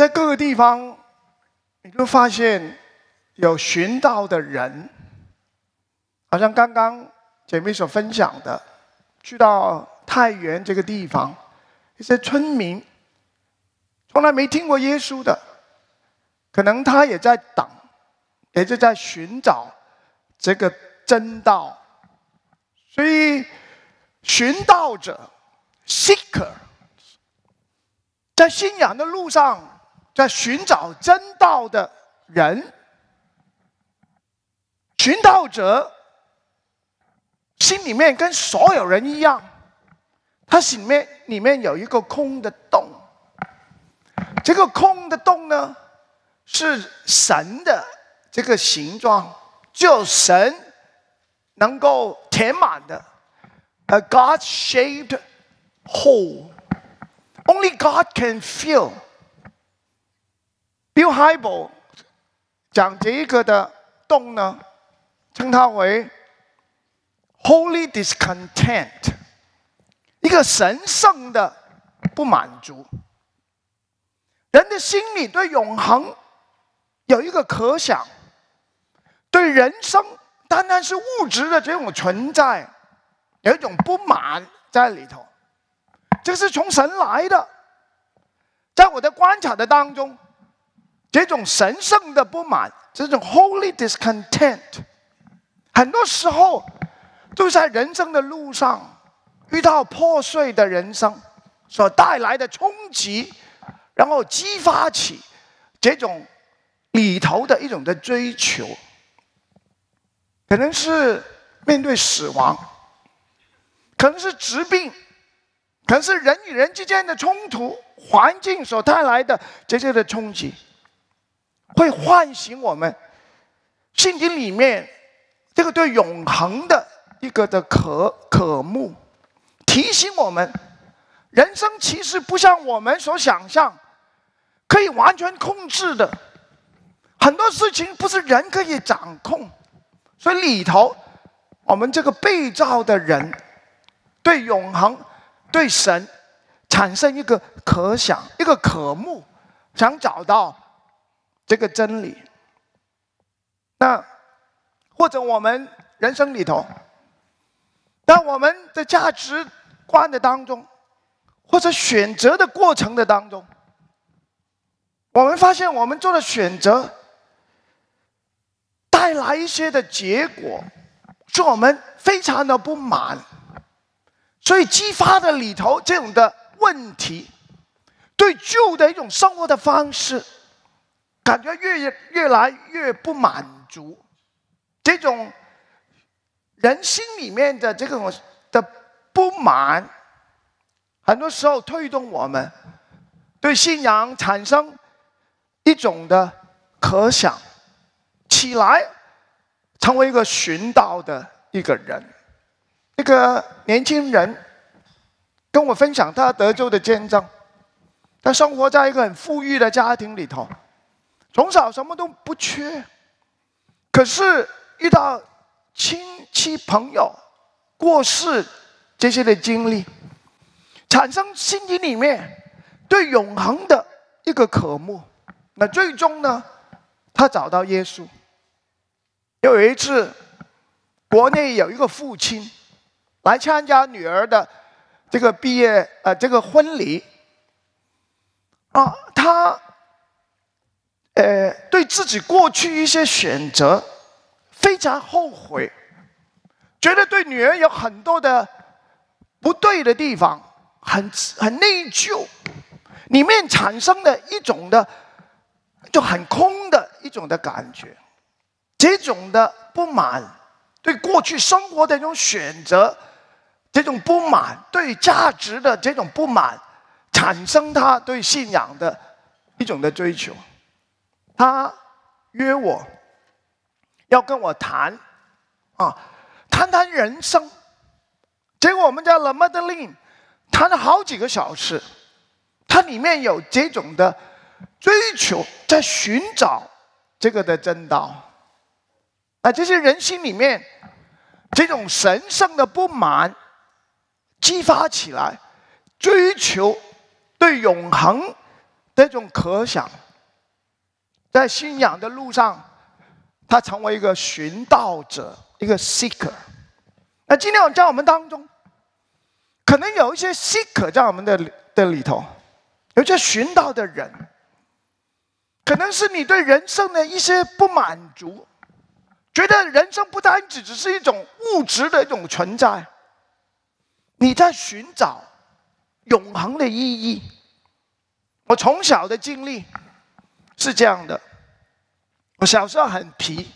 在各个地方，你就发现有寻道的人，好像刚刚姐妹所分享的，去到太原这个地方，一些村民从来没听过耶稣的，可能他也在等，也就在寻找这个真道，所以寻道者 seeker 在信仰的路上。在寻找真道的人，寻道者心里面跟所有人一样，他心里面里面有一个空的洞。这个空的洞呢，是神的这个形状，只有神能够填满的。a g o d s h a p e d hole，only God can fill。Bill Hybels 讲这一个的洞呢，称它为 “Holy Discontent”，一个神圣的不满足。人的心里对永恒有一个可想，对人生单单是物质的这种存在有一种不满在里头，这是从神来的。在我的观察的当中。这种神圣的不满，这种 holy discontent，很多时候就在人生的路上遇到破碎的人生所带来的冲击，然后激发起这种里头的一种的追求，可能是面对死亡，可能是疾病，可能是人与人之间的冲突，环境所带来的这些的冲击。会唤醒我们心经里面这个对永恒的一个的渴渴慕，提醒我们，人生其实不像我们所想象，可以完全控制的，很多事情不是人可以掌控，所以里头我们这个被造的人对永恒对神产生一个可想，一个渴慕，想找到。这个真理，那或者我们人生里头，在我们的价值观的当中，或者选择的过程的当中，我们发现我们做的选择带来一些的结果，是我们非常的不满，所以激发的里头这种的问题，对旧的一种生活的方式。感觉越越来越不满足，这种人心里面的这种的不满，很多时候推动我们对信仰产生一种的可想起来，成为一个寻道的一个人。一个年轻人跟我分享他德州的见证，他生活在一个很富裕的家庭里头。从小什么都不缺，可是遇到亲戚朋友过世这些的经历，产生心底里面对永恒的一个渴慕，那最终呢，他找到耶稣。有一次，国内有一个父亲来参加女儿的这个毕业啊，这个婚礼啊，他。呃，对自己过去一些选择非常后悔，觉得对女儿有很多的不对的地方，很很内疚，里面产生的一种的就很空的一种的感觉，这种的不满，对过去生活的一种选择，这种不满对价值的这种不满，产生他对信仰的一种的追求。他约我，要跟我谈啊，谈谈人生。结果我们家的 Madeline 谈了好几个小时，它里面有这种的追求，在寻找这个的真道。啊，这些人心里面这种神圣的不满激发起来，追求对永恒的这种可想。在信仰的路上，他成为一个寻道者，一个 seeker。那今天我在我们当中，可能有一些 seeker 在我们的的里头，有些寻道的人，可能是你对人生的一些不满足，觉得人生不单只只是一种物质的一种存在，你在寻找永恒的意义。我从小的经历。是这样的，我小时候很皮，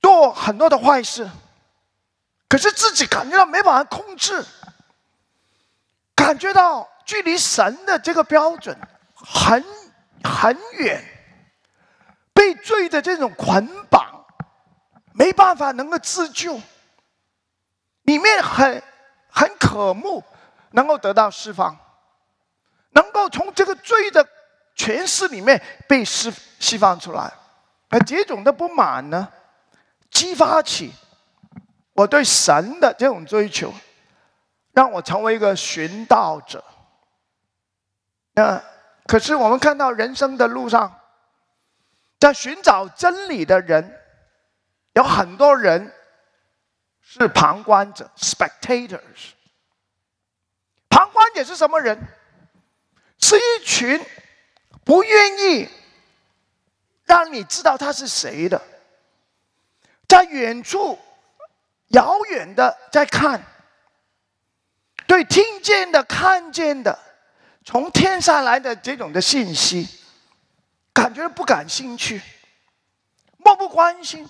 做很多的坏事，可是自己感觉到没办法控制，感觉到距离神的这个标准很很远，被罪的这种捆绑，没办法能够自救，里面很很渴慕能够得到释放，能够从这个罪的。权势里面被释释放出来，而这种的不满呢，激发起我对神的这种追求，让我成为一个寻道者。那可是我们看到人生的路上，在寻找真理的人，有很多人是旁观者 （spectators）。旁观者是什么人？是一群。不愿意让你知道他是谁的，在远处遥远的在看，对听见的、看见的、从天上来的这种的信息，感觉不感兴趣，漠不关心，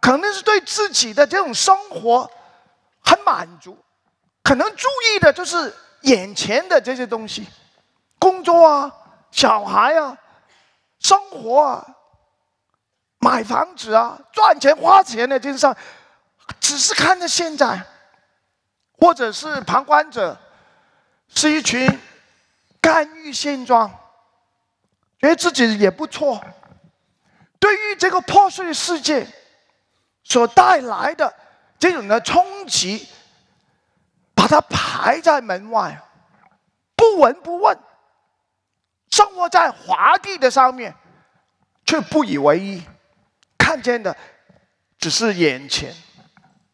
可能是对自己的这种生活很满足，可能注意的就是眼前的这些东西，工作啊。小孩啊，生活，啊，买房子啊，赚钱花钱的，就是上，只是看着现在，或者是旁观者，是一群干预现状，觉得自己也不错，对于这个破碎的世界所带来的这种的冲击，把它排在门外，不闻不问。生活在华地的上面，却不以为意，看见的只是眼前。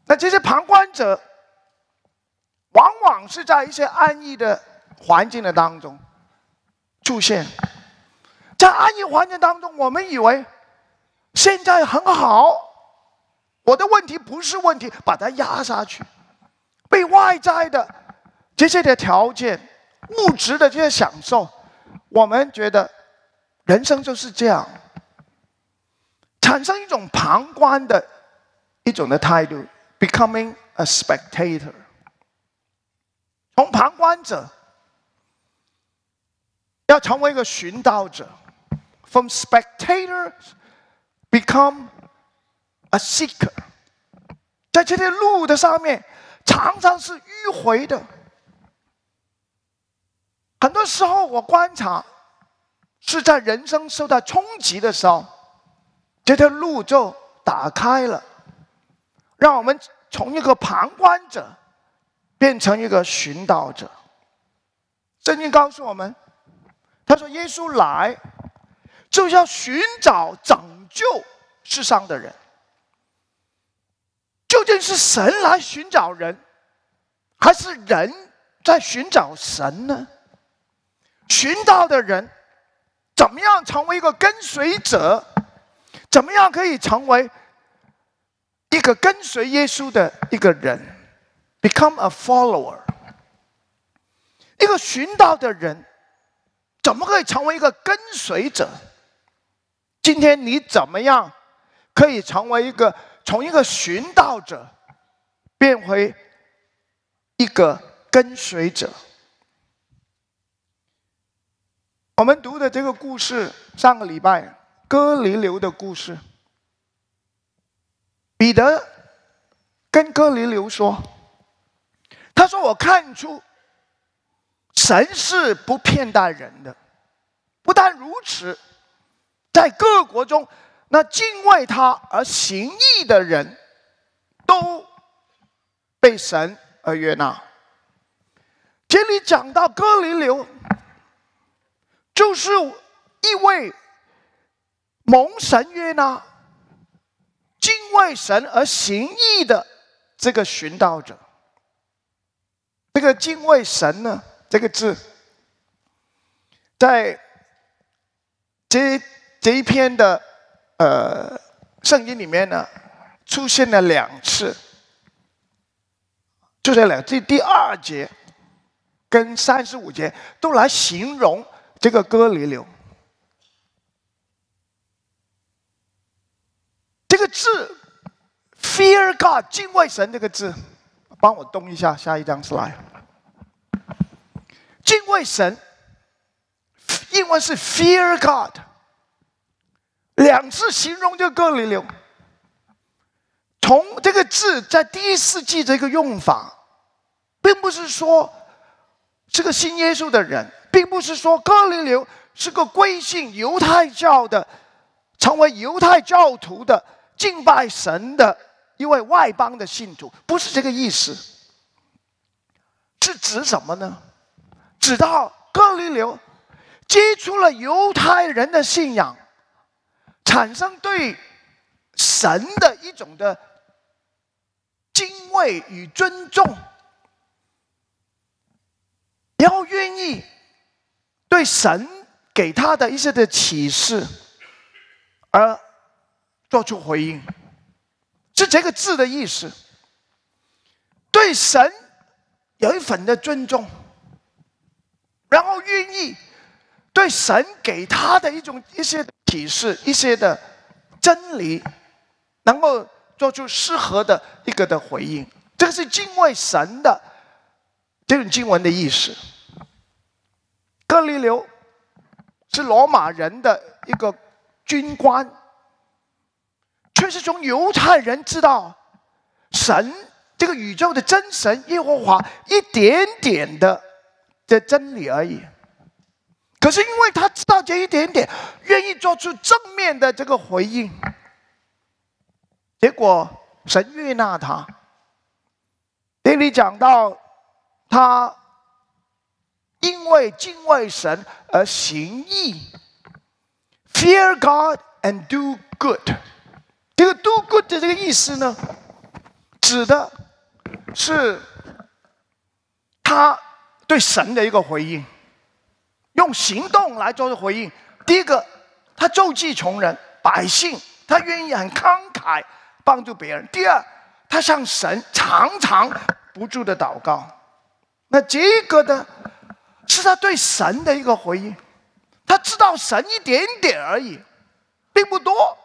那这些旁观者，往往是在一些安逸的环境的当中出现，在安逸环境当中，我们以为现在很好，我的问题不是问题，把它压下去，被外在的这些的条件、物质的这些享受。我们觉得人生就是这样，产生一种旁观的一种的态度，becoming a spectator。从旁观者要成为一个寻道者，from spectator become a seeker。在这些路的上面，常常是迂回的。很多时候，我观察是在人生受到冲击的时候，这条路就打开了，让我们从一个旁观者变成一个寻道者。圣经告诉我们，他说：“耶稣来就是要寻找拯救世上的人。”究竟是神来寻找人，还是人在寻找神呢？寻道的人怎么样成为一个跟随者？怎么样可以成为一个跟随耶稣的一个人？Become a follower。一个寻道的人怎么可以成为一个跟随者？今天你怎么样可以成为一个从一个寻道者变回一个跟随者？我们读的这个故事，上个礼拜，哥林流的故事。彼得跟哥林流说：“他说我看出神是不偏待人的。不但如此，在各国中，那敬畏他而行义的人，都被神而悦纳。”这里讲到哥林流。就是一位蒙神约呢、敬畏神而行义的这个寻道者。这个“敬畏神”呢，这个字，在这这一篇的呃圣经里面呢，出现了两次，就这两这第二节跟三十五节，都来形容。这个歌里流，这个字 “fear God” 敬畏神这个字，帮我动一下下一张 slide。敬畏神，英文是 “fear God”。两次形容这个歌里流。从这个字在第一世纪这个用法，并不是说这个信耶稣的人。并不是说哥林流是个归信犹太教的、成为犹太教徒的、敬拜神的，一位外邦的信徒，不是这个意思。是指什么呢？指到哥林流接触了犹太人的信仰，产生对神的一种的敬畏与尊重，然后愿意。对神给他的一些的启示，而做出回应，是这个字的意思。对神有一份的尊重，然后愿意对神给他的一种一些启示、一些的真理，能够做出适合的一个的回应。这个是敬畏神的这种经文的意思。哥利流是罗马人的一个军官，却是从犹太人知道神这个宇宙的真神耶和华一点点的的真理而已。可是因为他知道这一点点，愿意做出正面的这个回应，结果神悦纳他。这里讲到他。为敬畏神而行义，Fear God and do good。这个 “do good” 的这个意思呢，指的是他对神的一个回应，用行动来做出回应。第一个，他救济穷人百姓，他愿意很慷慨帮助别人。第二，他向神常常不住的祷告。那这个呢？是他对神的一个回应，他知道神一点点而已，并不多。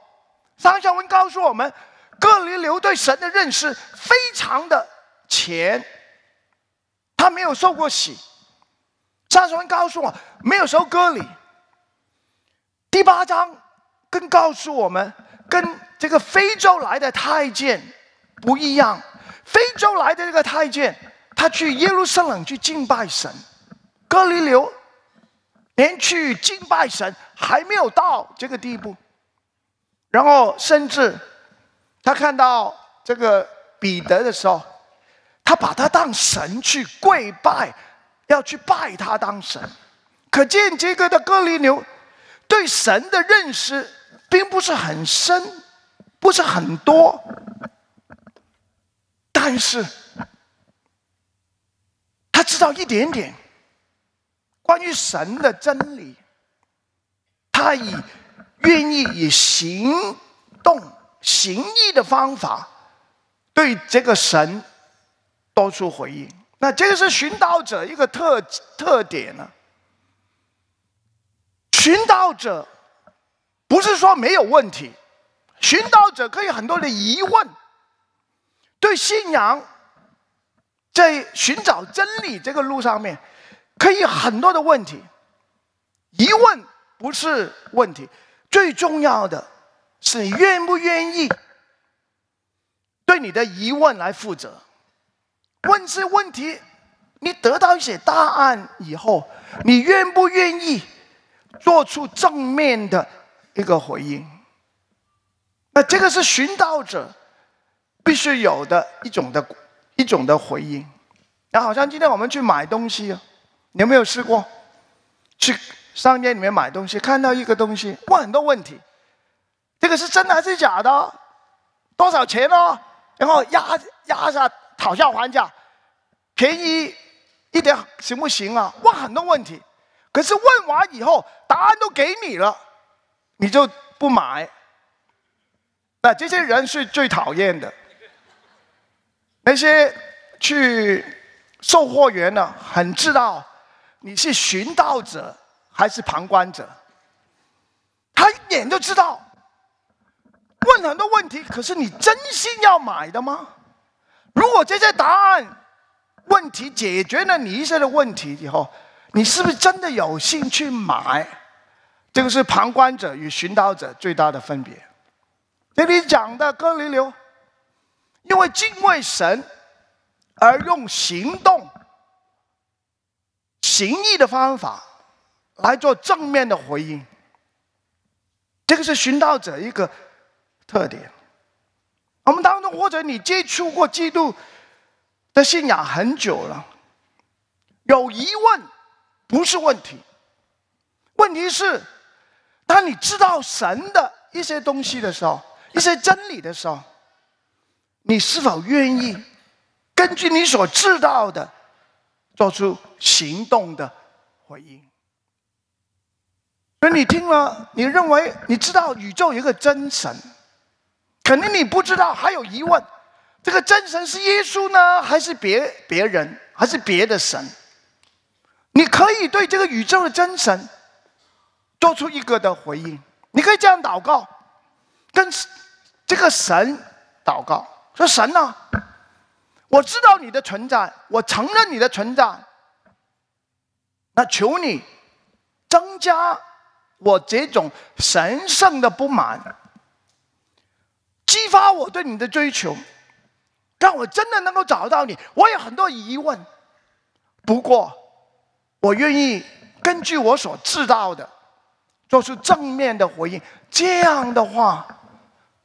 张孝文告诉我们，哥尼流对神的认识非常的浅，他没有受过洗。张孝文告诉我，没有受割礼。第八章跟告诉我们，跟这个非洲来的太监不一样。非洲来的这个太监，他去耶路撒冷去敬拜神。哥林流连去敬拜神，还没有到这个地步。然后，甚至他看到这个彼得的时候，他把他当神去跪拜，要去拜他当神。可见这个的哥林流对神的认识并不是很深，不是很多，但是他知道一点点。关于神的真理，他以愿意以行动行义的方法对这个神做出回应。那这个是寻道者一个特特点呢。寻道者不是说没有问题，寻道者可以很多的疑问，对信仰在寻找真理这个路上面。可以很多的问题，疑问不是问题，最重要的，是愿不愿意对你的疑问来负责。问是问题，你得到一些答案以后，你愿不愿意做出正面的一个回应？那这个是寻道者必须有的一种的一种的回应。那好像今天我们去买东西啊。你有没有试过去商店里面买东西？看到一个东西，问很多问题：这个是真的还是假的？多少钱呢？然后压压下讨价还价，便宜一点行不行啊？问很多问题，可是问完以后，答案都给你了，你就不买。那这些人是最讨厌的。那些去售货员呢，很知道。你是寻道者还是旁观者？他一眼就知道，问很多问题，可是你真心要买的吗？如果这些答案问题解决了你一些的问题以后，你是不是真的有兴趣买？这个是旁观者与寻道者最大的分别。这里讲的哥林流，因为敬畏神而用行动。行义的方法来做正面的回应，这个是寻道者一个特点。我们当中，或者你接触过基督的信仰很久了，有疑问不是问题，问题是当你知道神的一些东西的时候，一些真理的时候，你是否愿意根据你所知道的？做出行动的回应。所以你听了，你认为你知道宇宙有一个真神，肯定你不知道，还有疑问：这个真神是耶稣呢，还是别别人，还是别的神？你可以对这个宇宙的真神做出一个的回应。你可以这样祷告，跟这个神祷告，说：“神呢？”我知道你的存在，我承认你的存在。那求你增加我这种神圣的不满，激发我对你的追求，让我真的能够找到你。我有很多疑问，不过我愿意根据我所知道的做出正面的回应。这样的话，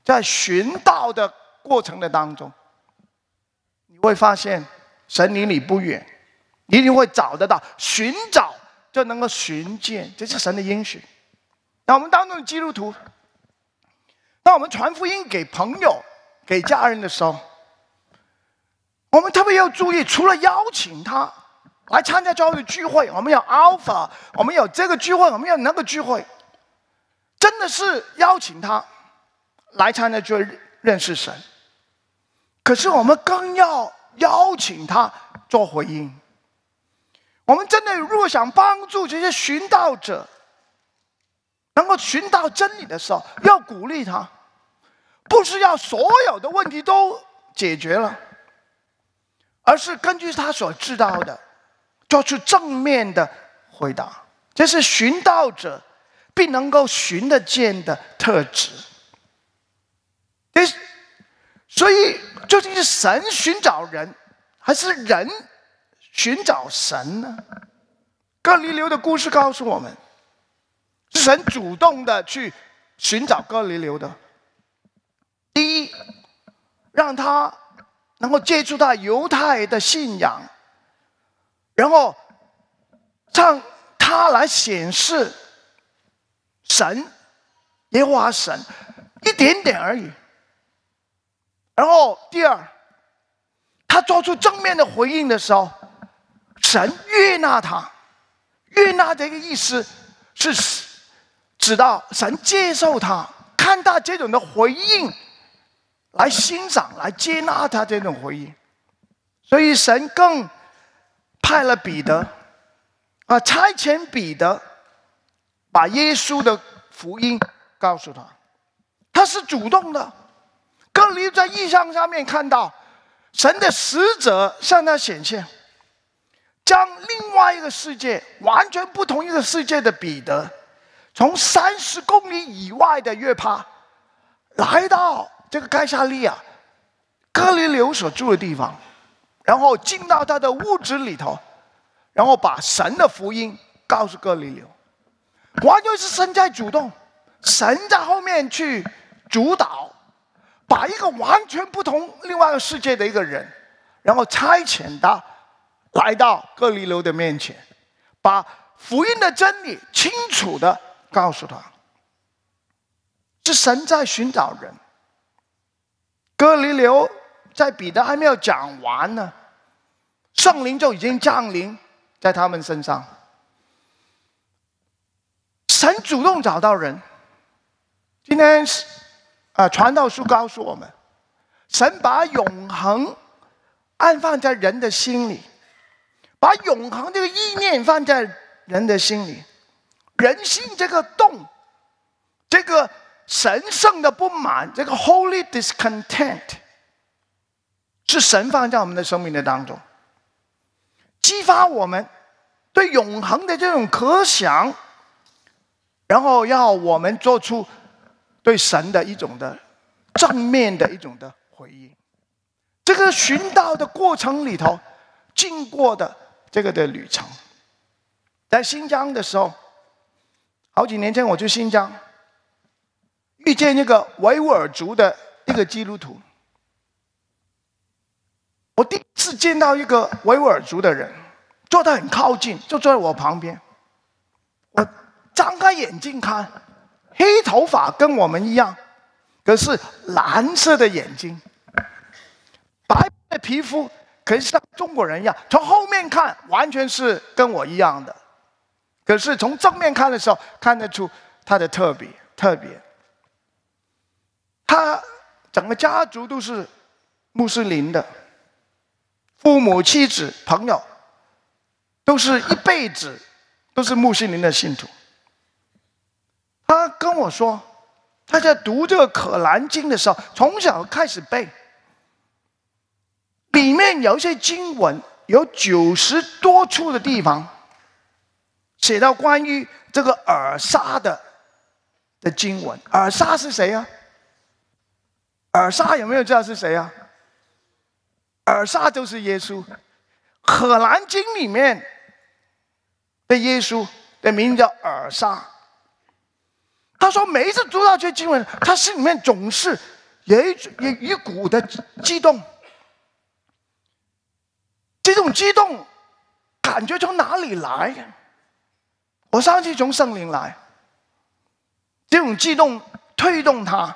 在寻道的过程的当中。你会发现，神离你不远，一定会找得到。寻找就能够寻见，这是神的应许。那我们当中的基督徒，那我们传福音给朋友、给家人的时候，我们特别要注意，除了邀请他来参加教会聚会，我们有 Alpha，我们有这个聚会，我们有那个聚会，真的是邀请他来参加聚会认识神。可是，我们更要邀请他做回应。我们真的，如果想帮助这些寻道者能够寻到真理的时候，要鼓励他，不是要所有的问题都解决了，而是根据他所知道的，做出正面的回答。这是寻道者并能够寻得见的特质。这。所以，究竟是神寻找人，还是人寻找神呢？哥尼流的故事告诉我们，神主动的去寻找哥尼流的。第一，让他能够接触到犹太的信仰，然后让他来显示神，和华神一点点而已。然后，第二，他做出正面的回应的时候，神悦纳他，悦纳这个意思，是，指到神接受他，看到这种的回应，来欣赏，来接纳他这种回应，所以神更派了彼得，啊，差遣彼得把耶稣的福音告诉他，他是主动的。在意象上面看到，神的使者向他显现，将另外一个世界、完全不同一个世界的彼得，从三十公里以外的约帕，来到这个盖沙利亚，哥林流所住的地方，然后进到他的屋子里头，然后把神的福音告诉哥林流，完全是神在主动，神在后面去主导。把一个完全不同、另外一个世界的一个人，然后差遣他，来到哥离流的面前，把福音的真理清楚的告诉他，是神在寻找人。哥离流在彼得还没有讲完呢，圣灵就已经降临在他们身上。神主动找到人。今天啊，传道书告诉我们，神把永恒安放在人的心里，把永恒这个意念放在人的心里，人性这个洞，这个神圣的不满，这个 Holy Discontent，是神放在我们的生命的当中，激发我们对永恒的这种可想，然后要我们做出。对神的一种的正面的一种的回应，这个寻道的过程里头，经过的这个的旅程，在新疆的时候，好几年前我去新疆，遇见一个维吾尔族的一个基督徒，我第一次见到一个维吾尔族的人，坐得很靠近，就坐在我旁边，我张开眼睛看。黑头发跟我们一样，可是蓝色的眼睛，白的皮肤，可是像中国人一样。从后面看完全是跟我一样的，可是从正面看的时候看得出他的特别特别。他整个家族都是穆斯林的，父母、妻子、朋友，都是一辈子都是穆斯林的信徒。他跟我说，他在读这个《可兰经》的时候，从小开始背。里面有一些经文，有九十多处的地方，写到关于这个尔沙的的经文。尔沙是谁呀？尔沙有没有知道是谁呀？尔沙就是耶稣，《可兰经》里面的耶稣的名字叫尔沙。他说：“每一次读到这些经文，他心里面总是有一一一股的激动。这种激动感觉从哪里来？我相信从圣灵来。这种激动推动他，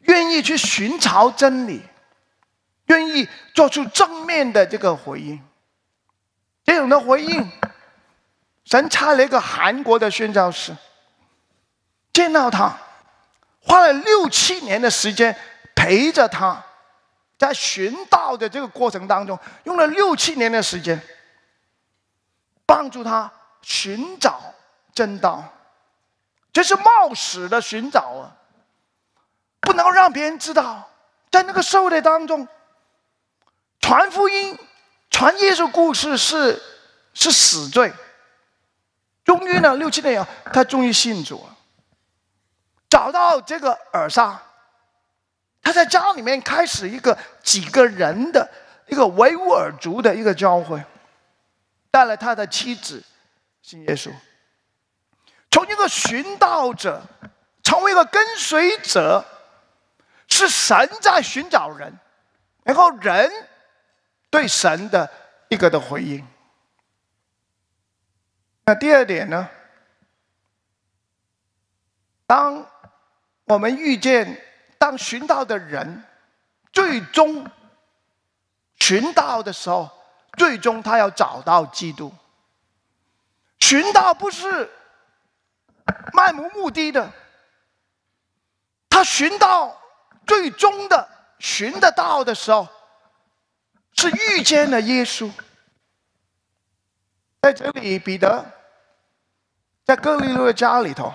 愿意去寻找真理，愿意做出正面的这个回应。这种的回应，神差了一个韩国的宣教士。”见到他，花了六七年的时间陪着他，在寻道的这个过程当中，用了六七年的时间帮助他寻找真道，这是冒死的寻找啊！不能让别人知道，在那个受的当中传福音、传耶稣故事是是死罪。终于呢，六七年以后，他终于信主。了。找到这个尔萨，他在家里面开始一个几个人的一个维吾尔族的一个教会，带了他的妻子信耶稣，从一个寻道者成为一个跟随者，是神在寻找人，然后人对神的一个的回应。那第二点呢？当我们遇见，当寻道的人，最终寻道的时候，最终他要找到基督。寻道不是漫无目的的，他寻到最终的寻得到的时候，是遇见了耶稣。在这里，彼得在哥尼流的家里头。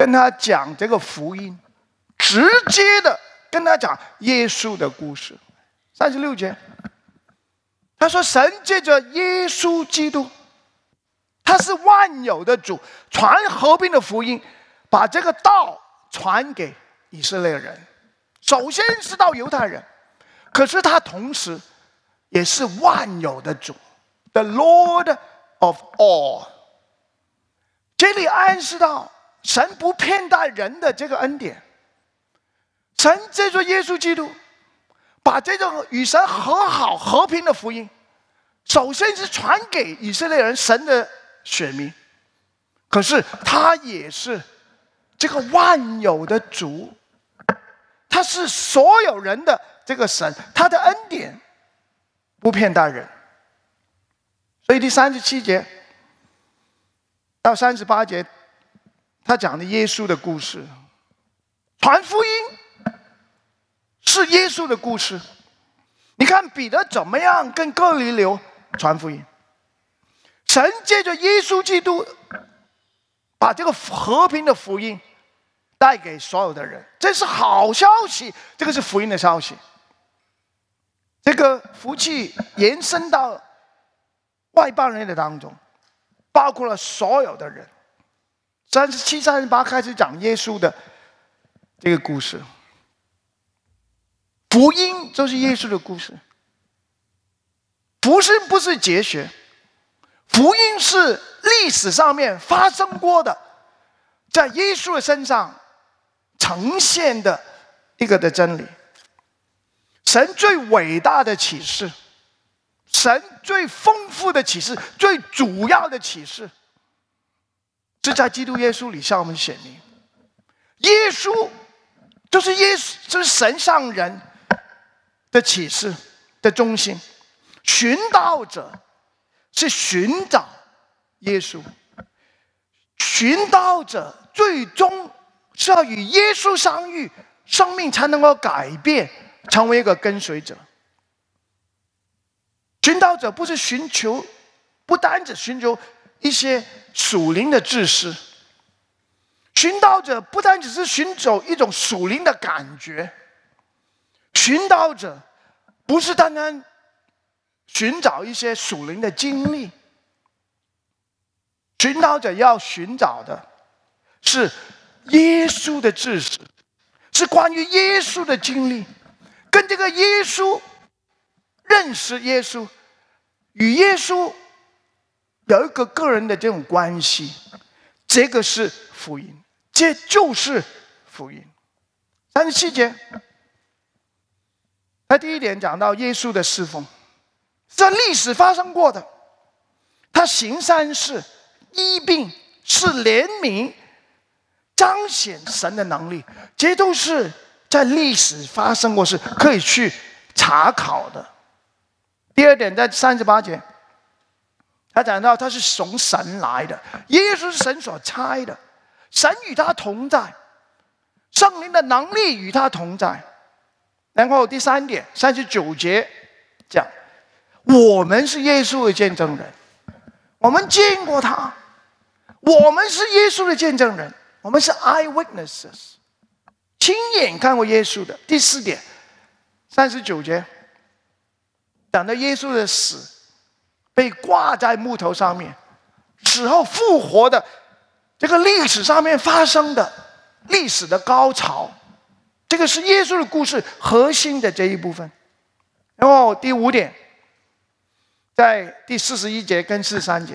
跟他讲这个福音，直接的跟他讲耶稣的故事，三十六节，他说：“神借着耶稣基督，他是万有的主，传和平的福音，把这个道传给以色列人。首先是到犹太人，可是他同时也是万有的主，the Lord of all。”这里暗示到。神不骗待人的这个恩典，神借助耶稣基督，把这种与神和好、和平的福音，首先是传给以色列人，神的选民。可是他也是这个万有的主，他是所有人的这个神，他的恩典不骗待人。所以第三十七节到三十八节。他讲的耶稣的故事，传福音是耶稣的故事。你看彼得怎么样跟哥尼流传福音，神借着耶稣基督，把这个和平的福音带给所有的人，这是好消息。这个是福音的消息，这个福气延伸到外邦人的当中，包括了所有的人。三十七、三十八开始讲耶稣的这个故事，福音就是耶稣的故事，不是不是哲学，福音是历史上面发生过的，在耶稣的身上呈现的一个的真理，神最伟大的启示，神最丰富的启示，最主要的启示。是在基督耶稣里向我们显明，耶稣就是耶稣，是神上人的启示的中心。寻道者是寻找耶稣，寻道者最终是要与耶稣相遇，生命才能够改变，成为一个跟随者。寻道者不是寻求，不单只寻求一些。属灵的知识。寻道者不但只是寻找一种属灵的感觉，寻道者不是单单寻找一些属灵的经历，寻道者要寻找的是耶稣的知识，是关于耶稣的经历，跟这个耶稣认识耶稣与耶稣。有一个个人的这种关系，这个是福音，这就是福音。十七节，它第一点讲到耶稣的侍奉，在历史发生过的，他行善事、医病、是怜悯，彰显神的能力，这都是在历史发生过，是可以去查考的。第二点在三十八节。他讲到他是从神来的，耶稣是神所差的，神与他同在，圣灵的能力与他同在。然后第三点，三十九节讲，我们是耶稣的见证人，我们见过他，我们是耶稣的见证人，我们是 eye witnesses，亲眼看过耶稣的。第四点，三十九节讲到耶稣的死。被挂在木头上面，死后复活的，这个历史上面发生的历史的高潮，这个是耶稣的故事核心的这一部分。然后第五点，在第四十一节跟四十三节，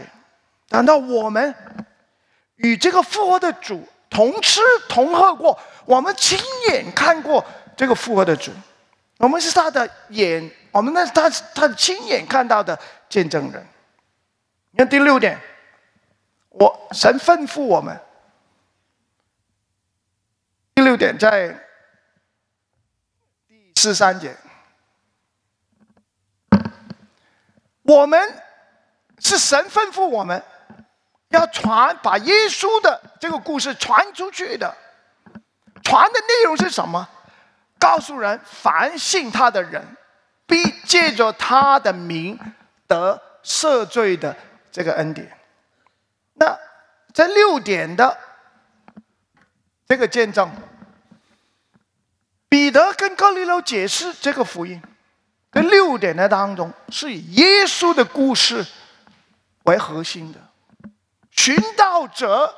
难道我们与这个复活的主同吃同喝过？我们亲眼看过这个复活的主，我们是他的眼。我们那他他亲眼看到的见证人，你看第六点，我神吩咐我们。第六点在第十三节，我们是神吩咐我们要传，把耶稣的这个故事传出去的，传的内容是什么？告诉人凡信他的人。必借着他的名得赦罪的这个恩典。那在六点的这个见证，彼得跟哥尼流解释这个福音，这六点的当中是以耶稣的故事为核心的。寻道者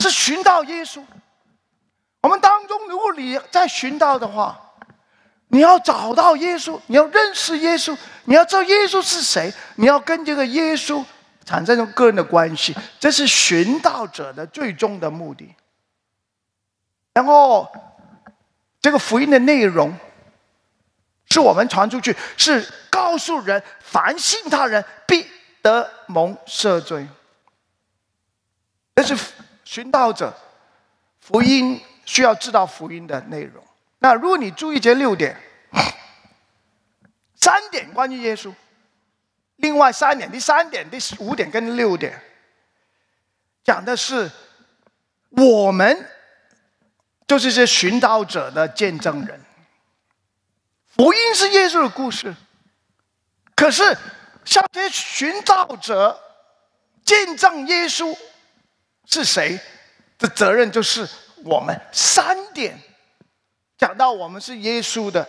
是寻到耶稣。我们当中，如果你在寻道的话，你要找到耶稣，你要认识耶稣，你要知道耶稣是谁，你要跟这个耶稣产生个人的关系，这是寻道者的最终的目的。然后，这个福音的内容，是我们传出去，是告诉人：凡信他人，必得蒙赦罪。这是，寻道者福音需要知道福音的内容。那如果你注意这六点，三点关于耶稣，另外三点、第三点、第五点跟六点，讲的是我们，就是些寻道者的见证人。福音是耶稣的故事，可是像这些寻道者见证耶稣是谁的责任，就是我们三点。讲到我们是耶稣的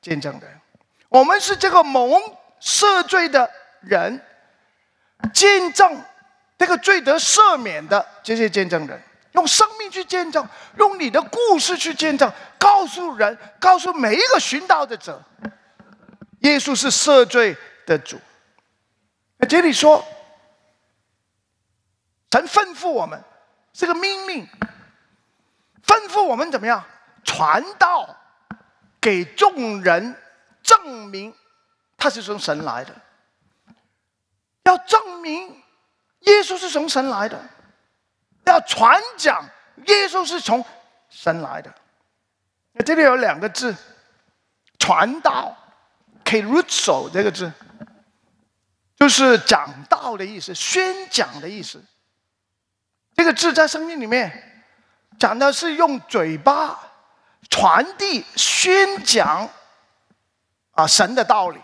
见证人，我们是这个蒙赦罪的人，见证这个罪得赦免的这些见证人，用生命去见证，用你的故事去见证，告诉人，告诉每一个寻道的者，耶稣是赦罪的主。这里说，神吩咐我们，是个命令，吩咐我们怎么样？传道给众人，证明他是从神来的，要证明耶稣是从神来的，要传讲耶稣是从神来的。那这里有两个字，传道，可以入手这个字，就是讲道的意思，宣讲的意思。这个字在圣经里面讲的是用嘴巴。传递宣讲，啊神的道理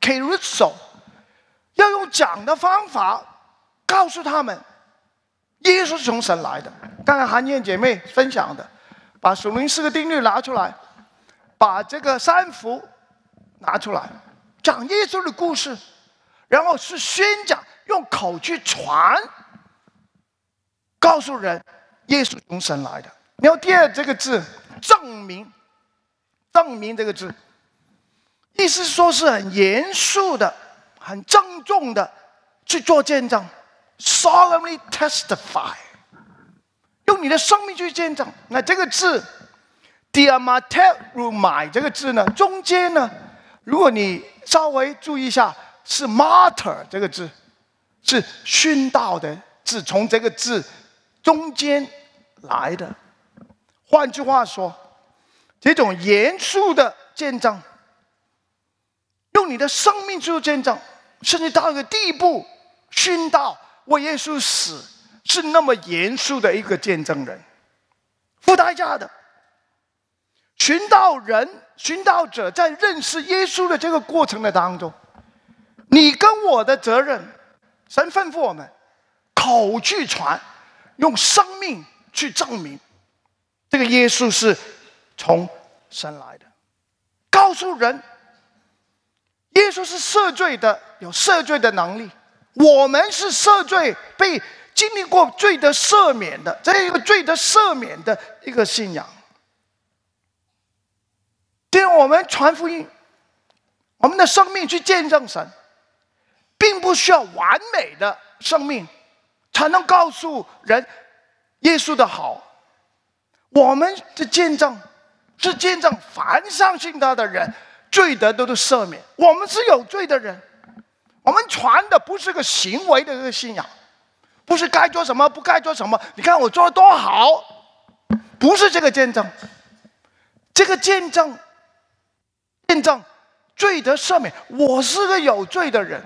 k r i s o 要用讲的方法告诉他们，耶稣是从神来的。刚才韩燕姐妹分享的，把属灵四个定律拿出来，把这个三福拿出来，讲耶稣的故事，然后是宣讲，用口去传，告诉人耶稣从神来的。你要二这个字。证明，证明这个字，意思说是很严肃的、很郑重的去做见证，solemnly testify，用你的生命去见证。那这个字 d i a m a t e r u m i 这个字呢，中间呢，如果你稍微注意一下，是 mater 这个字，是殉道的字，从这个字中间来的。换句话说，这种严肃的见证，用你的生命做见证，甚至到一个地步，殉道为耶稣死，是那么严肃的一个见证人，付代价的。寻道人、寻道者在认识耶稣的这个过程的当中，你跟我的责任，神吩咐我们，口去传，用生命去证明。这个耶稣是从神来的，告诉人，耶稣是赦罪的，有赦罪的能力。我们是赦罪，被经历过罪的赦免的，这一个罪的赦免的一个信仰。对我们传福音，我们的生命去见证神，并不需要完美的生命，才能告诉人耶稣的好。我们的见证是见证凡相信他的人，罪得都是赦免。我们是有罪的人，我们传的不是个行为的这个信仰，不是该做什么不该做什么。你看我做的多好，不是这个见证。这个见证，见证罪得赦免。我是个有罪的人，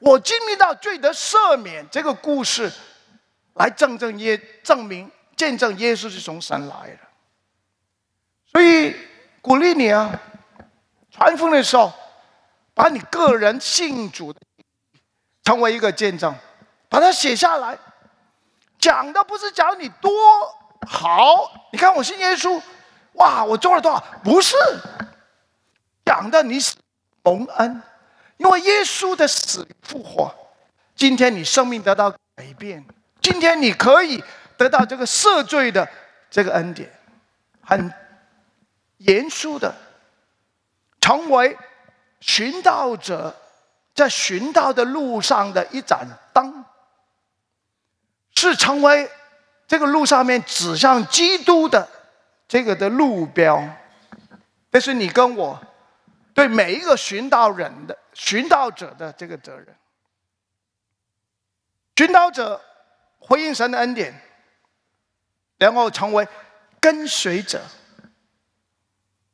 我经历到罪得赦免这个故事，来证证也证明。见证耶稣是从神来的，所以鼓励你啊！传风的时候，把你个人信主，成为一个见证，把它写下来。讲的不是讲你多好，你看我信耶稣，哇，我做了多少？不是，讲的你是蒙恩，因为耶稣的死复活，今天你生命得到改变，今天你可以。得到这个赦罪的这个恩典，很严肃的，成为寻道者在寻道的路上的一盏灯，是成为这个路上面指向基督的这个的路标。这是你跟我对每一个寻道人的寻道者的这个责任。寻道者回应神的恩典。然后成为跟随者。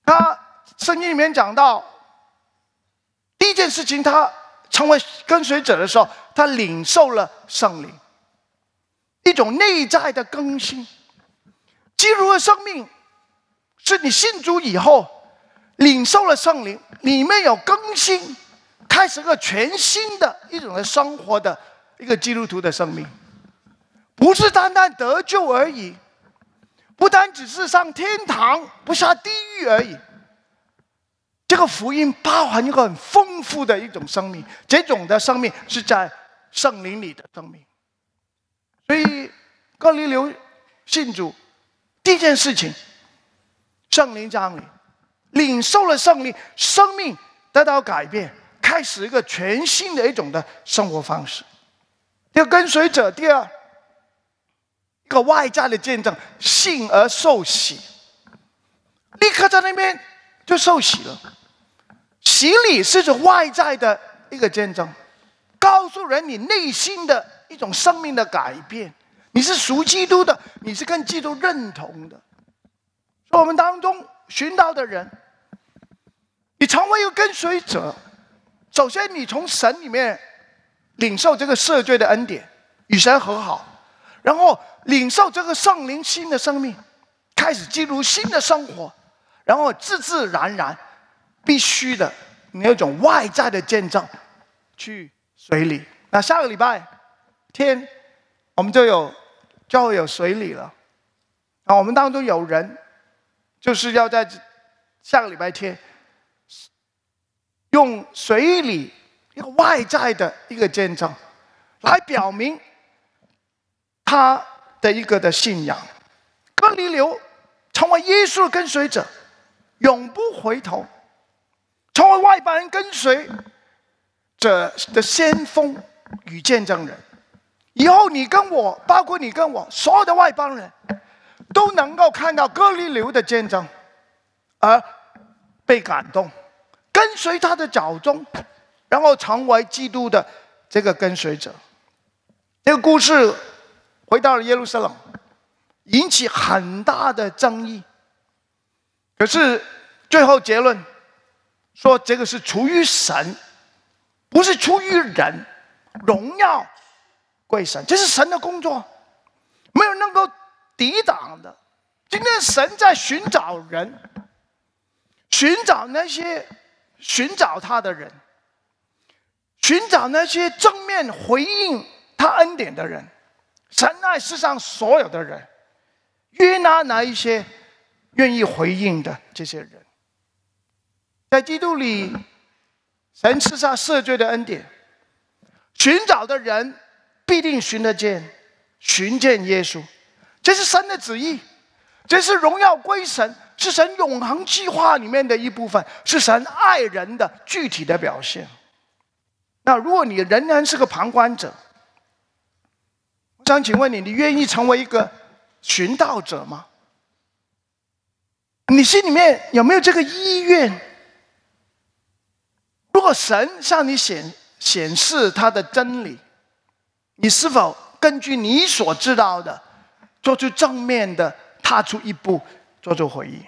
他圣经里面讲到，第一件事情，他成为跟随者的时候，他领受了圣灵，一种内在的更新。基督的生命是你信主以后领受了圣灵，里面有更新，开始个全新的一种的生活的一个基督徒的生命，不是单单得救而已。不单只是上天堂不下地狱而已，这个福音包含一个很丰富的一种生命，这种的生命是在圣灵里的生命。所以，哥林流信主第一件事情，圣灵降临，领受了圣灵，生命得到改变，开始一个全新的一种的生活方式。要跟随者，第二。一个外在的见证，信而受洗，立刻在那边就受洗了。洗礼是外在的一个见证，告诉人你内心的一种生命的改变。你是属基督的，你是跟基督认同的。我们当中寻到的人，你成为一个跟随者，首先你从神里面领受这个赦罪的恩典，与神和好。然后领受这个圣灵新的生命，开始进入新的生活，然后自自然然，必须的，有一种外在的见证去水礼。那下个礼拜天，我们就有就会有水礼了。啊，我们当中有人就是要在下个礼拜天用水礼一个外在的一个见证来表明。他的一个的信仰，哥尼流成为耶稣跟随者，永不回头，成为外邦人跟随者的先锋与见证人。以后你跟我，包括你跟我所有的外邦人，都能够看到哥尼流的见证，而被感动，跟随他的脚步，然后成为基督的这个跟随者。这个故事。回到了耶路撒冷，引起很大的争议。可是最后结论说，这个是出于神，不是出于人。荣耀归神，这是神的工作，没有能够抵挡的。今天神在寻找人，寻找那些寻找他的人，寻找那些正面回应他恩典的人。神爱世上所有的人，约纳拿一些愿意回应的这些人，在基督里，神赐下赦罪的恩典，寻找的人必定寻得见，寻见耶稣，这是神的旨意，这是荣耀归神，是神永恒计划里面的一部分，是神爱人的具体的表现。那如果你仍然是个旁观者，想请问你，你愿意成为一个寻道者吗？你心里面有没有这个意愿？如果神向你显显示他的真理，你是否根据你所知道的，做出正面的踏出一步，做出回应？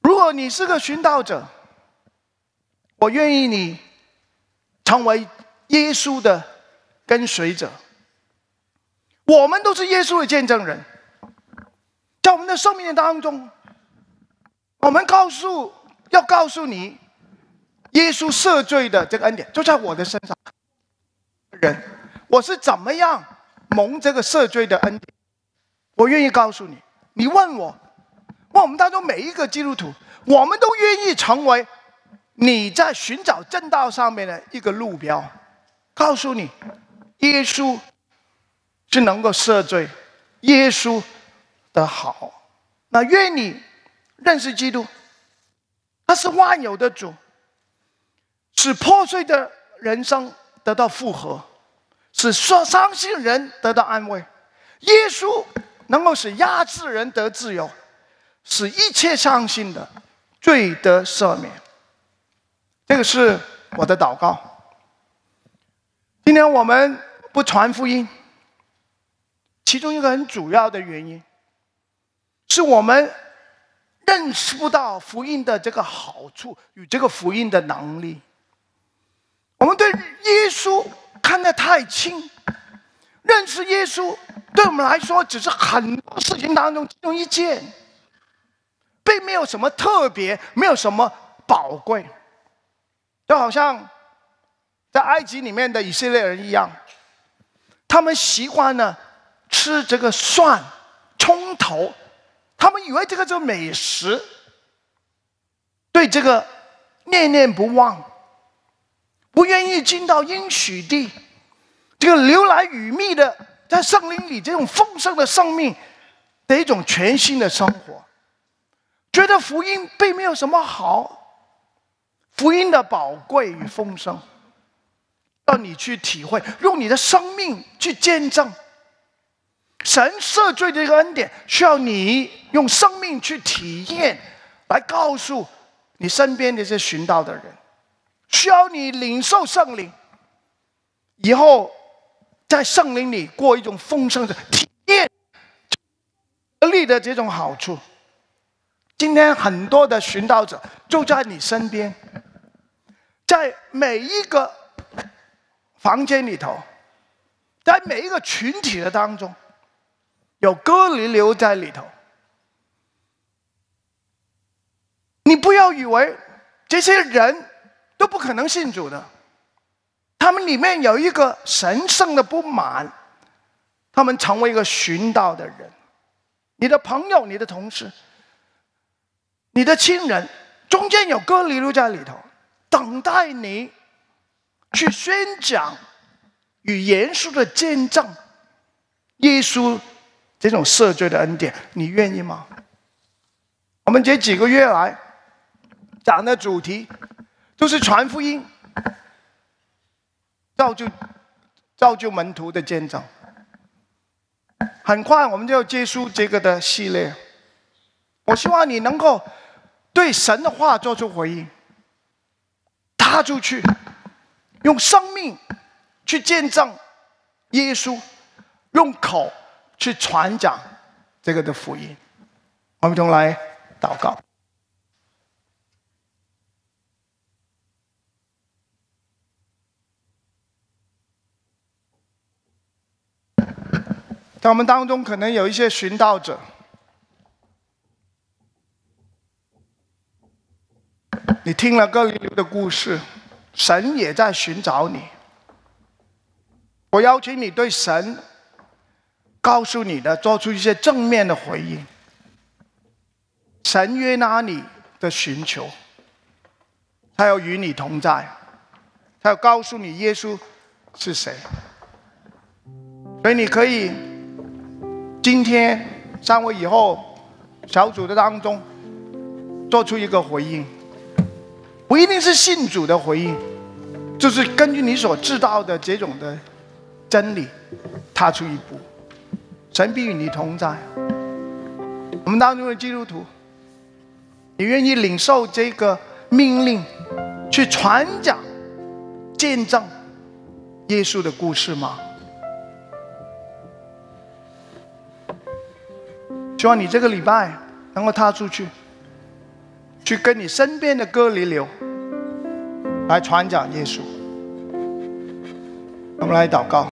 如果你是个寻道者，我愿意你成为耶稣的跟随者。我们都是耶稣的见证人，在我们的生命当中，我们告诉要告诉你，耶稣赦罪的这个恩典就在我的身上。人，我是怎么样蒙这个赦罪的恩典？我愿意告诉你，你问我，问我们当中每一个基督徒，我们都愿意成为你在寻找正道上面的一个路标，告诉你，耶稣。就能够赦罪，耶稣的好，那愿你认识基督，他是万有的主，使破碎的人生得到复合，使受伤心人得到安慰，耶稣能够使压制人得自由，使一切伤心的罪得赦免。这个是我的祷告。今天我们不传福音。其中一个很主要的原因，是我们认识不到福音的这个好处与这个福音的能力。我们对耶稣看得太轻，认识耶稣对我们来说只是很多事情当中其中一件，并没有什么特别，没有什么宝贵。就好像在埃及里面的以色列人一样，他们习惯了。吃这个蒜、葱头，他们以为这个是美食，对这个念念不忘，不愿意进到应许地，这个流来雨密的，在圣灵里这种丰盛的生命的一种全新的生活，觉得福音并没有什么好，福音的宝贵与丰盛，要你去体会，用你的生命去见证。神赦罪的一个恩典，需要你用生命去体验，来告诉你身边那些寻道的人，需要你领受圣灵，以后在圣灵里过一种丰盛的体验，得力的这种好处。今天很多的寻道者就在你身边，在每一个房间里头，在每一个群体的当中。有隔离留在里头。你不要以为这些人都不可能信主的，他们里面有一个神圣的不满，他们成为一个寻道的人。你的朋友、你的同事、你的亲人，中间有隔离留在里头，等待你去宣讲与严肃的见证，耶稣。这种赦罪的恩典，你愿意吗？我们这几个月来讲的主题都是传福音、造就、造就门徒的见证。很快，我们就要结束这个的系列。我希望你能够对神的话做出回应，踏出去，用生命去见证耶稣，用口。去传讲这个的福音，我们同来祷告。在我们当中，可能有一些寻道者，你听了各流的故事，神也在寻找你。我邀请你对神。告诉你的，做出一些正面的回应。神约拿你的寻求，他要与你同在，他要告诉你耶稣是谁。所以你可以今天上位以后小组的当中做出一个回应，不一定是信主的回应，就是根据你所知道的这种的真理踏出一步。神必与你同在。我们当中的基督徒，你愿意领受这个命令，去传讲见证耶稣的故事吗？希望你这个礼拜能够踏出去，去跟你身边的哥里流来传讲耶稣。我们来祷告。